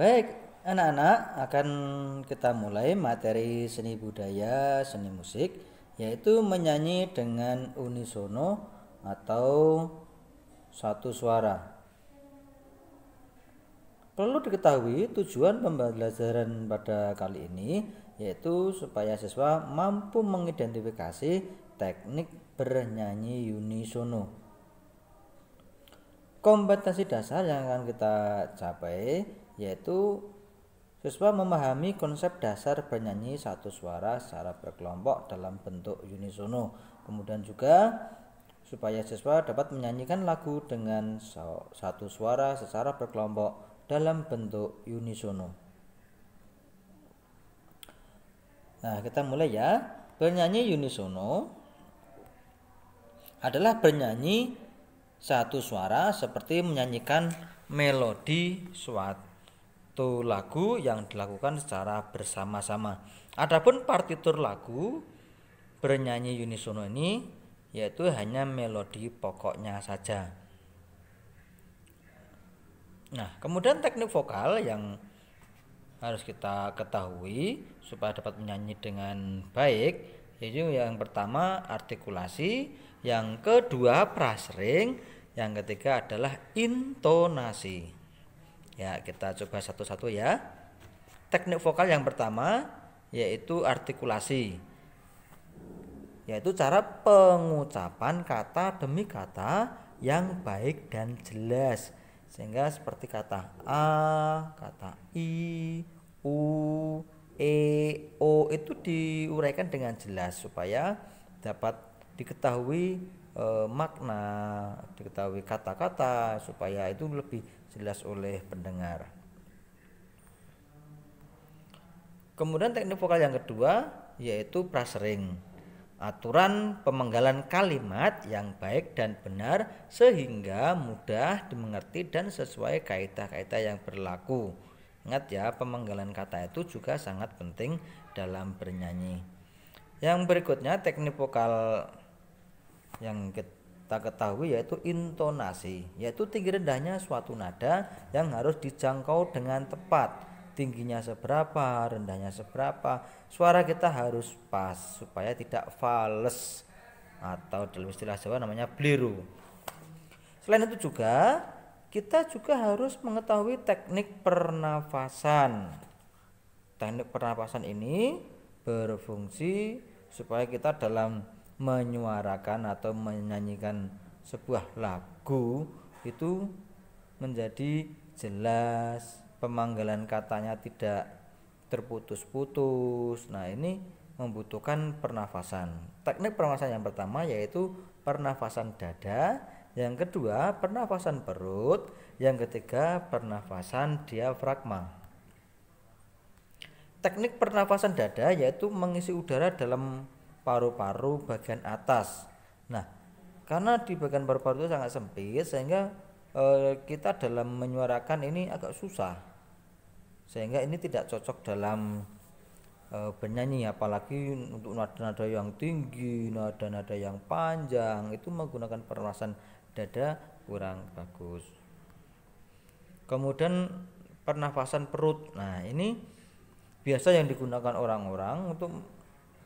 Baik, anak-anak akan kita mulai materi seni budaya, seni musik yaitu menyanyi dengan unisono atau satu suara. Perlu diketahui tujuan pembelajaran pada kali ini yaitu supaya siswa mampu mengidentifikasi teknik bernyanyi unisono. Kompetensi dasar yang akan kita capai yaitu siswa memahami konsep dasar bernyanyi satu suara secara berkelompok dalam bentuk unisono. Kemudian juga supaya siswa dapat menyanyikan lagu dengan satu suara secara berkelompok dalam bentuk unisono. Nah, kita mulai ya. Bernyanyi unisono adalah bernyanyi satu suara seperti menyanyikan melodi suatu satu lagu yang dilakukan secara bersama-sama. Adapun partitur lagu bernyanyi unisono ini yaitu hanya melodi pokoknya saja. Nah, kemudian teknik vokal yang harus kita ketahui supaya dapat menyanyi dengan baik yaitu yang pertama artikulasi, yang kedua prasering, yang ketiga adalah intonasi. Ya, kita coba satu-satu ya. Teknik vokal yang pertama yaitu artikulasi. Yaitu cara pengucapan kata demi kata yang baik dan jelas. Sehingga seperti kata a, kata i, u, e, o itu diuraikan dengan jelas supaya dapat diketahui e, makna, diketahui kata-kata supaya itu lebih jelas oleh pendengar. Kemudian teknik vokal yang kedua yaitu prasering. Aturan pemenggalan kalimat yang baik dan benar sehingga mudah dimengerti dan sesuai kaidah-kaidah yang berlaku. Ingat ya, pemenggalan kata itu juga sangat penting dalam bernyanyi. Yang berikutnya teknik vokal yang kita ketahui yaitu intonasi, yaitu tinggi rendahnya suatu nada yang harus dijangkau dengan tepat. Tingginya seberapa, rendahnya seberapa. Suara kita harus pas supaya tidak fals atau dalam istilah Jawa namanya bliru. Selain itu juga kita juga harus mengetahui teknik pernafasan. Teknik pernafasan ini berfungsi supaya kita dalam menyuarakan atau menyanyikan sebuah lagu itu menjadi jelas pemanggilan katanya tidak terputus-putus nah ini membutuhkan pernafasan teknik pernafasan yang pertama yaitu pernafasan dada yang kedua pernafasan perut yang ketiga pernafasan diafragma teknik pernafasan dada yaitu mengisi udara dalam paru-paru bagian atas. Nah, karena di bagian paru-paru itu sangat sempit sehingga e, kita dalam menyuarakan ini agak susah. Sehingga ini tidak cocok dalam e, bernyanyi apalagi untuk nada-nada yang tinggi, nada-nada yang panjang itu menggunakan perluasan dada kurang bagus. Kemudian pernafasan perut. Nah, ini biasa yang digunakan orang-orang untuk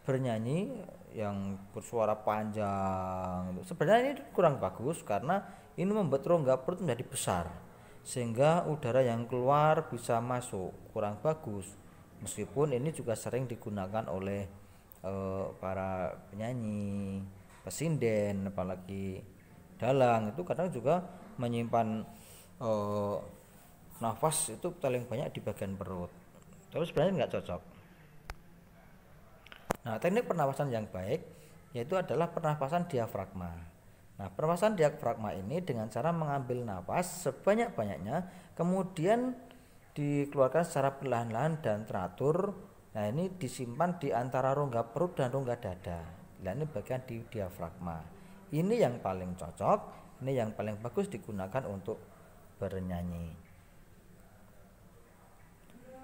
bernyanyi yang bersuara panjang sebenarnya ini kurang bagus karena ini membuat rongga perut menjadi besar sehingga udara yang keluar bisa masuk kurang bagus meskipun ini juga sering digunakan oleh eh, para penyanyi pesinden apalagi dalang itu kadang juga menyimpan eh, nafas itu paling banyak di bagian perut terus sebenarnya nggak cocok Nah, teknik pernapasan yang baik yaitu adalah pernapasan diafragma. Nah, pernapasan diafragma ini dengan cara mengambil nafas sebanyak-banyaknya, kemudian dikeluarkan secara perlahan-lahan dan teratur. Nah, ini disimpan di antara rongga perut dan rongga dada. Nah, ini bagian di diafragma. Ini yang paling cocok, ini yang paling bagus digunakan untuk bernyanyi.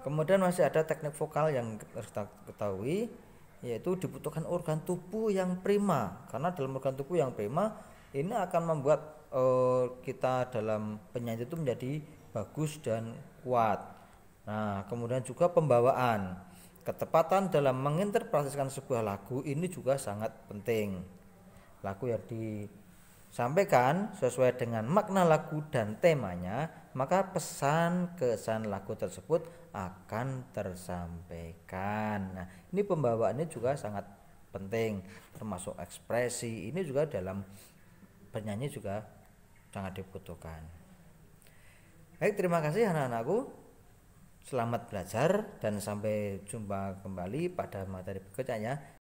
Kemudian masih ada teknik vokal yang harus kita ketahui, yaitu dibutuhkan organ tubuh yang prima karena dalam organ tubuh yang prima ini akan membuat uh, kita dalam penyakit itu menjadi bagus dan kuat nah kemudian juga pembawaan ketepatan dalam menginterpretasikan sebuah lagu ini juga sangat penting lagu yang disampaikan sesuai dengan makna lagu dan temanya maka pesan kesan lagu tersebut akan tersampaikan. Nah, ini pembawaannya juga sangat penting, termasuk ekspresi. Ini juga dalam penyanyi juga sangat dibutuhkan. Baik, terima kasih anak-anakku. Selamat belajar dan sampai jumpa kembali pada materi berikutnya ya.